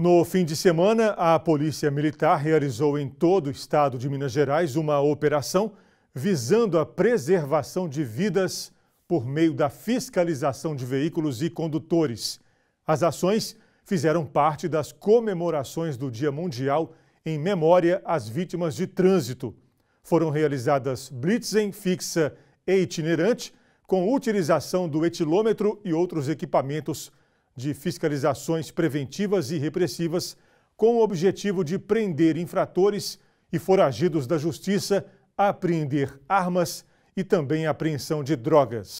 No fim de semana, a Polícia Militar realizou em todo o estado de Minas Gerais uma operação visando a preservação de vidas por meio da fiscalização de veículos e condutores. As ações fizeram parte das comemorações do Dia Mundial em memória às vítimas de trânsito. Foram realizadas blitzen fixa e itinerante, com utilização do etilômetro e outros equipamentos de fiscalizações preventivas e repressivas com o objetivo de prender infratores e foragidos da justiça, apreender armas e também apreensão de drogas.